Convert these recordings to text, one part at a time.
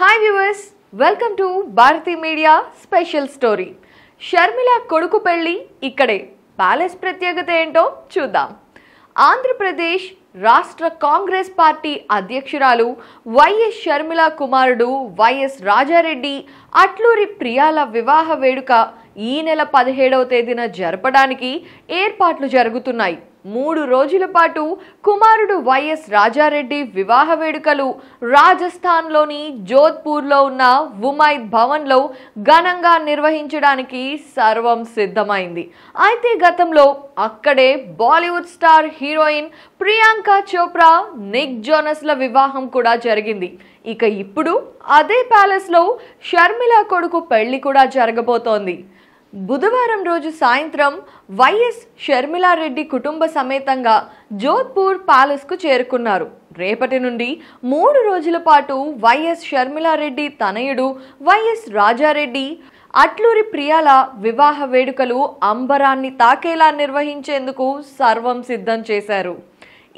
hi viewers welcome to Bharathi media special story Sharmila కొడుకు పెళ్ళి ఇక్కడే ప్యాలెస్ ప్రత్యేకత ఏంటో చూద్దాం ఆంధ్రప్రదేశ్ రాష్ట్ర కాంగ్రెస్ పార్టీ అధ్యక్షురాలు వైఎస్ షర్మిల కుమారుడు వైఎస్ రాజారెడ్డి అట్లూరి ప్రియాల వివాహ వేడుక ఈ నెల పదిహేడవ తేదీన జరపడానికి ఏర్పాట్లు జరుగుతున్నాయి మూడు రోజుల పాటు కుమారుడు వైఎస్ రాజారెడ్డి వివాహ వేడుకలు రాజస్థాన్లోని జోధ్పూర్లో ఉన్న ఉమైద్ భవన్లో ఘనంగా నిర్వహించడానికి సర్వం సిద్ధమైంది అయితే గతంలో అక్కడే Bollywood star heroine Priyanka Chopra Nick జోనస్ల వివాహం కూడా జరిగింది ఇక ఇప్పుడు అదే ప్యాలెస్లో షర్మిల కొడుకు పెళ్లి కూడా జరగబోతోంది బుధవారం రోజు సాయంత్రం వైఎస్ షర్మిలారెడ్డి కుటుంబ సమేతంగా జోధ్పూర్ ప్యాలెస్కు చేరుకున్నారు రేపటి నుండి మూడు రోజుల పాటు వైఎస్ షర్మిలారెడ్డి తనయుడు వైఎస్ రాజారెడ్డి అట్లూరి ప్రియాల వివాహ వేడుకలు అంబరాన్ని తాకేలా నిర్వహించేందుకు సర్వం సిద్ధం చేశారు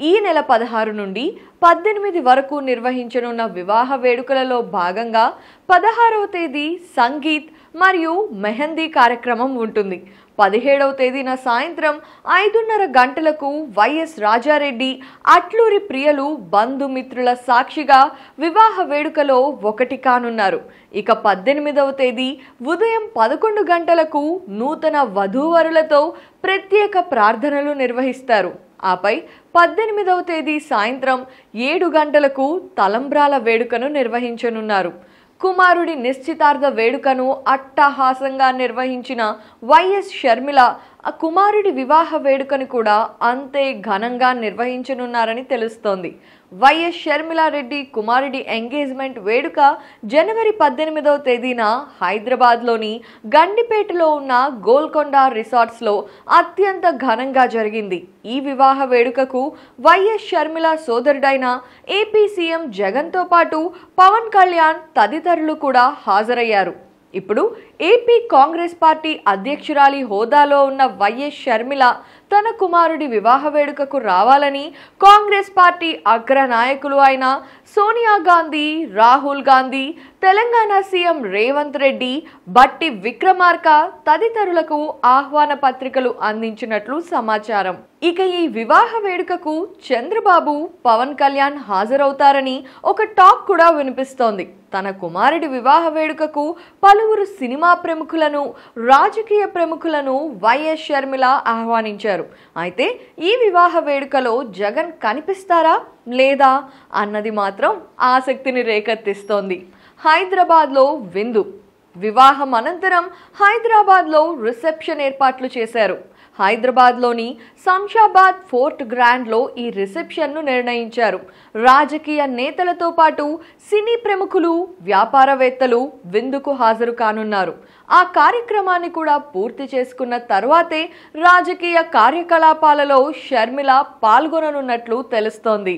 ఈ నెల పదహారు నుండి పద్దెనిమిది వరకు నిర్వహించనున్న వివాహ వేడుకలలో భాగంగా పదహారవ తేదీ సంగీత్ మరియు మెహందీ కార్యక్రమం ఉంటుంది పదిహేడవ తేదీన సాయంత్రం ఐదున్నర గంటలకు వైఎస్ రాజారెడ్డి అట్లూరి ప్రియలు బంధుమిత్రుల సాక్షిగా వివాహ వేడుకలో ఒకటి కానున్నారు ఇక పద్దెనిమిదవ తేదీ ఉదయం పదకొండు గంటలకు నూతన వధూవరులతో ప్రత్యేక ప్రార్థనలు నిర్వహిస్తారు ఆపై పద్దెనిమిదవ తేదీ సాయంత్రం ఏడు గంటలకు తలంబ్రాల వేడుకను నిర్వహించనున్నారు కుమారుడి నిశ్చితార్థ వేడుకను అట్టహాసంగా నిర్వహించిన వైఎస్ షర్మిల కుమారుడి వివాహ వేడుకను కూడా అంతే ఘనంగా నిర్వహించనున్నారని తెలుస్తోంది వైఎస్ షర్మిలారెడ్డి కుమారుడి ఎంగేజ్మెంట్ వేడుక జనవరి పద్దెనిమిదవ తేదీన హైదరాబాద్లోని గండిపేటలో ఉన్న గోల్కొండ రిసార్ట్స్లో అత్యంత ఘనంగా జరిగింది ఈ వివాహ వేడుకకు వైఎస్ షర్మిల సోదరుడైన ఏపీ సీఎం జగన్తో పాటు పవన్ కళ్యాణ్ తదితరులు కూడా హాజరయ్యారు ఇప్పుడు ఏపీ కాంగ్రెస్ పార్టీ అధ్యక్షురాలి హోదాలో ఉన్న వైఎస్ షర్మిల తన కుమారుడి వివాహ వేడుకకు రావాలని కాంగ్రెస్ పార్టీ అగ్ర నాయకులు అయిన సోనియా గాంధీ రాహుల్ గాంధీ తెలంగాణ సీఎం రేవంత్ రెడ్డి బట్టి విక్రమార్క తదితరులకు ఆహ్వాన పత్రికలు అందించినట్లు సమాచారం ఇక ఈ వివాహ వేడుకకు చంద్రబాబు పవన్ కళ్యాణ్ హాజరవుతారని ఒక టాక్ కూడా వినిపిస్తోంది తన కుమారుడి వివాహ వేడుకకు పలువురు సినిమా ప్రముఖులను రాజకీయ ప్రముఖులను వైఎస్ షర్మిల ఆహ్వానించారు అయితే ఈ వివాహ వేడుకలో జగన్ కనిపిస్తారా లేదా అన్నది మాత్రం ఆసక్తిని రేకెత్తిస్తోంది హైదరాబాద్లో విందు వివాహం అనంతరం హైదరాబాద్లో రిసెప్షన్ ఏర్పాట్లు చేశారు హైదరాబాద్లోని శంషాబాద్ ఫోర్ట్ గ్రాండ్లో ఈ రిసెప్షన్ను నిర్ణయించారు రాజకీయ నేతలతో పాటు సినీ ప్రముఖులు వ్యాపారవేత్తలు విందుకు హాజరు కానున్నారు ఆ కార్యక్రమాన్ని కూడా పూర్తి చేసుకున్న తర్వాతే రాజకీయ కార్యకలాపాలలో షర్మిల పాల్గొననున్నట్లు తెలుస్తోంది